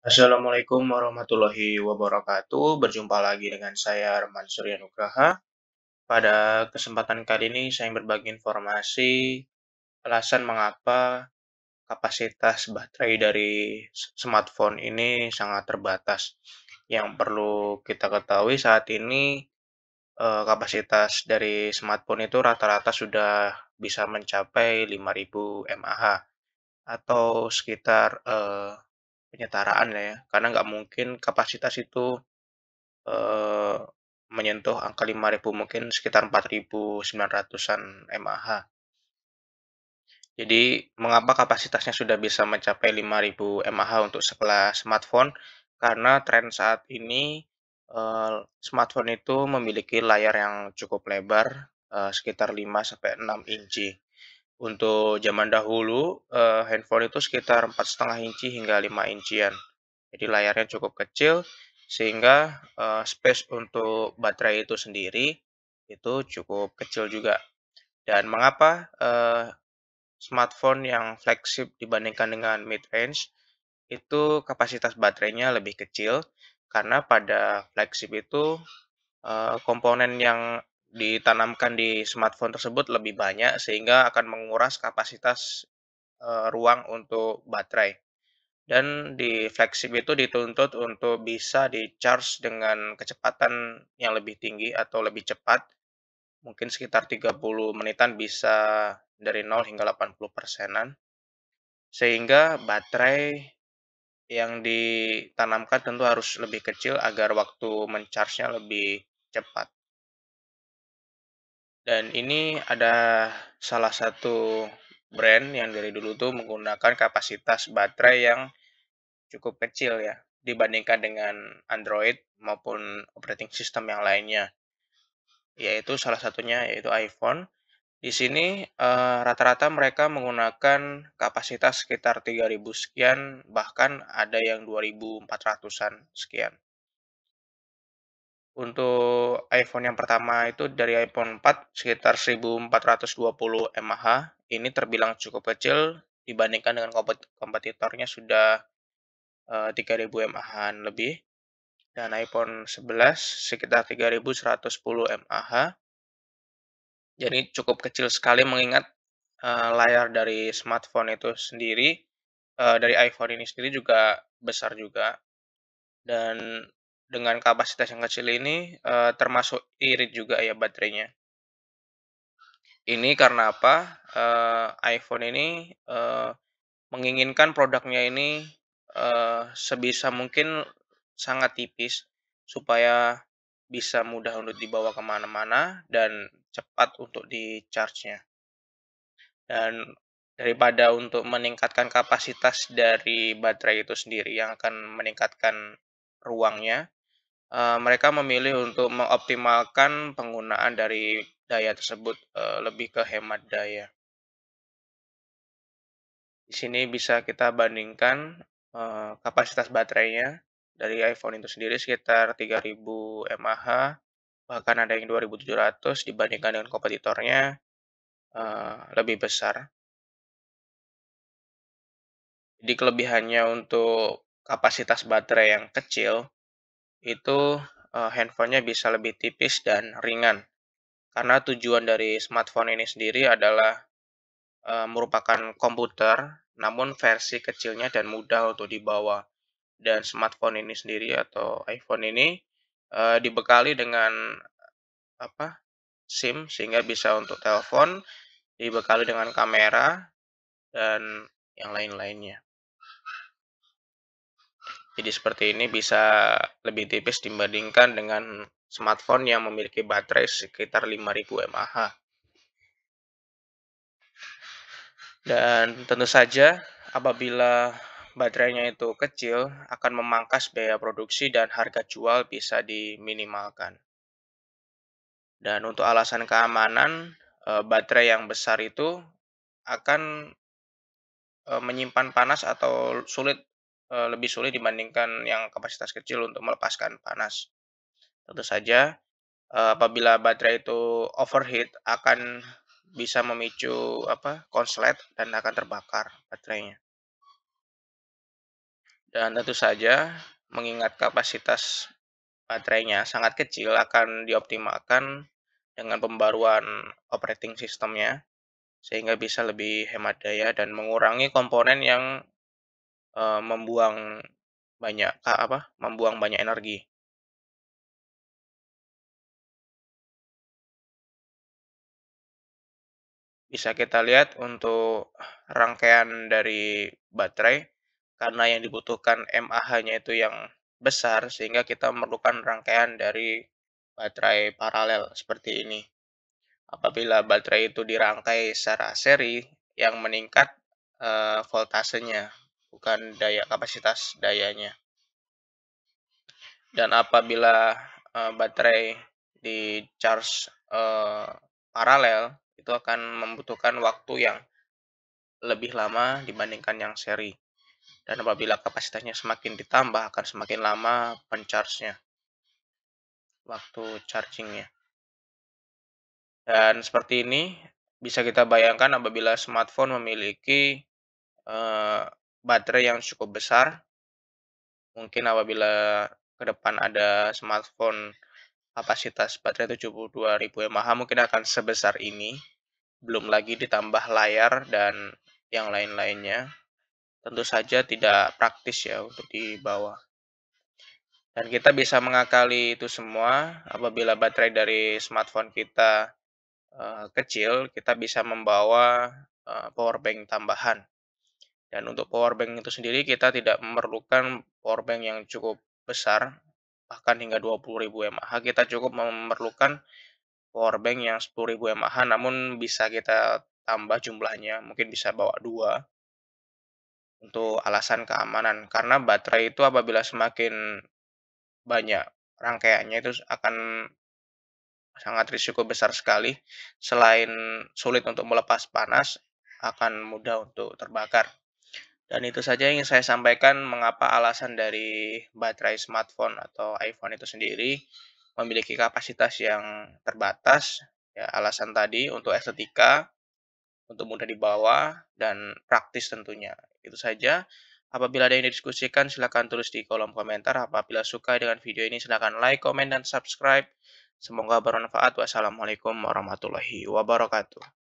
Assalamualaikum warahmatullahi wabarakatuh. Berjumpa lagi dengan saya Arman Surya Nugraha. Pada kesempatan kali ini saya ingin berbagi informasi alasan mengapa kapasitas baterai dari smartphone ini sangat terbatas. Yang perlu kita ketahui saat ini eh, kapasitas dari smartphone itu rata-rata sudah bisa mencapai 5000 mAh atau sekitar eh, penyetaraan lah ya karena nggak mungkin kapasitas itu uh, menyentuh angka 5000 mungkin sekitar 4900-an mAh jadi mengapa kapasitasnya sudah bisa mencapai 5000 mAh untuk sekelas smartphone karena tren saat ini eh, smartphone itu memiliki layar yang cukup lebar eh, sekitar 5 sampai 6 inci untuk zaman dahulu, eh, handphone itu sekitar 4,5 inci hingga 5 incian. Jadi layarnya cukup kecil, sehingga eh, space untuk baterai itu sendiri itu cukup kecil juga. Dan mengapa eh, smartphone yang flagship dibandingkan dengan mid-range itu kapasitas baterainya lebih kecil, karena pada flagship itu komponen yang ditanamkan di smartphone tersebut lebih banyak sehingga akan menguras kapasitas e, ruang untuk baterai. Dan di flagship itu dituntut untuk bisa di charge dengan kecepatan yang lebih tinggi atau lebih cepat. Mungkin sekitar 30 menitan bisa dari 0 hingga 80 persenan. Sehingga baterai yang ditanamkan tentu harus lebih kecil agar waktu mencharge-nya lebih cepat. Dan ini ada salah satu brand yang dari dulu tuh menggunakan kapasitas baterai yang cukup kecil ya dibandingkan dengan Android maupun operating system yang lainnya yaitu salah satunya yaitu iPhone di sini eh, rata-rata uh, mereka menggunakan kapasitas sekitar 3000 sekian bahkan ada yang 2400-an sekian untuk iPhone yang pertama itu dari iPhone 4 sekitar 1420 mAh. Ini terbilang cukup kecil dibandingkan dengan kompetitornya sudah uh, 3000 mAh lebih. Dan iPhone 11 sekitar 3110 mAh. Jadi cukup kecil sekali mengingat uh, layar dari smartphone itu sendiri, uh, dari iPhone ini sendiri juga besar juga. Dan dengan kapasitas yang kecil ini uh, termasuk irit juga ya baterainya. Ini karena apa? Uh, iPhone ini uh, menginginkan produknya ini uh, sebisa mungkin sangat tipis supaya bisa mudah untuk dibawa kemana-mana dan cepat untuk di charge-nya. Dan daripada untuk meningkatkan kapasitas dari baterai itu sendiri yang akan meningkatkan ruangnya, uh, mereka memilih untuk mengoptimalkan penggunaan dari daya tersebut uh, lebih ke hemat daya. Di sini bisa kita bandingkan uh, kapasitas baterainya dari iPhone itu sendiri sekitar 3000 mAh, bahkan ada yang 2700 dibandingkan dengan kompetitornya uh, lebih besar. Jadi kelebihannya untuk kapasitas baterai yang kecil itu uh, handphonenya bisa lebih tipis dan ringan. Karena tujuan dari smartphone ini sendiri adalah uh, merupakan komputer, namun versi kecilnya dan mudah untuk dibawa. Dan smartphone ini sendiri atau iPhone ini uh, dibekali dengan apa SIM sehingga bisa untuk telepon, dibekali dengan kamera dan yang lain-lainnya. Jadi seperti ini bisa lebih tipis dibandingkan dengan smartphone yang memiliki baterai sekitar 5000 mAh. Dan tentu saja apabila baterainya itu kecil akan memangkas biaya produksi dan harga jual bisa diminimalkan. Dan untuk alasan keamanan, eh, baterai yang besar itu akan eh, menyimpan panas atau sulit Eh, lebih sulit dibandingkan yang kapasitas kecil untuk melepaskan panas. Tentu saja, eh, apabila baterai itu overheat akan bisa memicu apa konslet dan akan terbakar baterainya. Dan tentu saja, mengingat kapasitas baterainya sangat kecil akan dioptimalkan dengan pembaruan operating sistemnya sehingga bisa lebih hemat daya dan mengurangi komponen yang Eh, membuang banyak apa membuang banyak energi bisa kita lihat untuk rangkaian dari baterai karena yang dibutuhkan mAh-nya itu yang besar sehingga kita memerlukan rangkaian dari baterai paralel seperti ini. Apabila baterai itu dirangkai secara seri yang meningkat eh, voltasenya bukan daya kapasitas dayanya. Dan apabila uh, baterai di charge uh, paralel itu akan membutuhkan waktu yang lebih lama dibandingkan yang seri. Dan apabila kapasitasnya semakin ditambah akan semakin lama pencharge-nya. Waktu chargingnya Dan seperti ini bisa kita bayangkan apabila smartphone memiliki uh, baterai yang cukup besar. Mungkin apabila ke depan ada smartphone kapasitas baterai 72.000 mAh mungkin akan sebesar ini. Belum lagi ditambah layar dan yang lain-lainnya. Tentu saja tidak praktis ya untuk dibawa. Dan kita bisa mengakali itu semua apabila baterai dari smartphone kita uh, kecil, kita bisa membawa uh, power bank tambahan dan untuk power bank itu sendiri kita tidak memerlukan power bank yang cukup besar bahkan hingga 20.000 mAh. Kita cukup memerlukan power bank yang 10.000 mAh namun bisa kita tambah jumlahnya, mungkin bisa bawa dua untuk alasan keamanan karena baterai itu apabila semakin banyak rangkaiannya itu akan sangat risiko besar sekali. Selain sulit untuk melepas panas, akan mudah untuk terbakar. Dan itu saja yang saya sampaikan mengapa alasan dari baterai smartphone atau iPhone itu sendiri memiliki kapasitas yang terbatas. Ya, alasan tadi untuk estetika, untuk mudah dibawa, dan praktis tentunya. Itu saja. Apabila ada yang didiskusikan, silakan tulis di kolom komentar. Apabila suka dengan video ini, silakan like, komen, dan subscribe. Semoga bermanfaat. Wassalamualaikum warahmatullahi wabarakatuh.